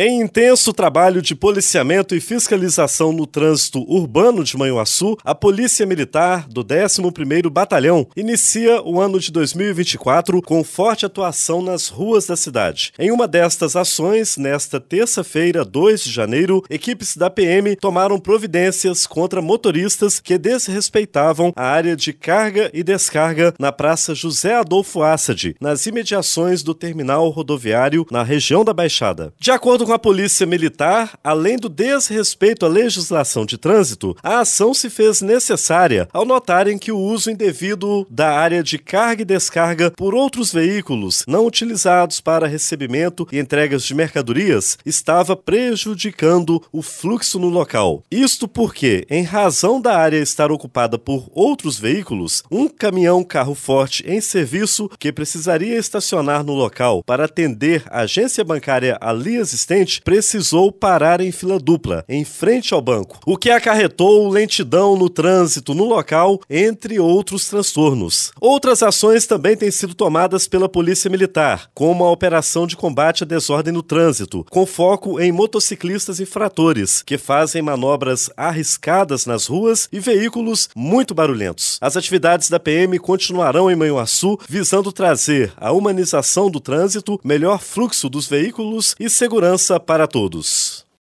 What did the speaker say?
Em intenso trabalho de policiamento e fiscalização no trânsito urbano de Manhuaçu, a Polícia Militar do 11º Batalhão inicia o ano de 2024 com forte atuação nas ruas da cidade. Em uma destas ações, nesta terça-feira, 2 de janeiro, equipes da PM tomaram providências contra motoristas que desrespeitavam a área de carga e descarga na Praça José Adolfo Assad, nas imediações do terminal rodoviário na região da Baixada. De acordo com a Polícia Militar, além do desrespeito à legislação de trânsito, a ação se fez necessária ao notarem que o uso indevido da área de carga e descarga por outros veículos não utilizados para recebimento e entregas de mercadorias estava prejudicando o fluxo no local. Isto porque, em razão da área estar ocupada por outros veículos, um caminhão carro forte em serviço que precisaria estacionar no local para atender a agência bancária ali existente precisou parar em fila dupla, em frente ao banco, o que acarretou lentidão no trânsito no local, entre outros transtornos. Outras ações também têm sido tomadas pela Polícia Militar, como a Operação de Combate à Desordem no Trânsito, com foco em motociclistas infratores, que fazem manobras arriscadas nas ruas e veículos muito barulhentos. As atividades da PM continuarão em Manhuaçu, visando trazer a humanização do trânsito, melhor fluxo dos veículos e segurança Segurança para Todos.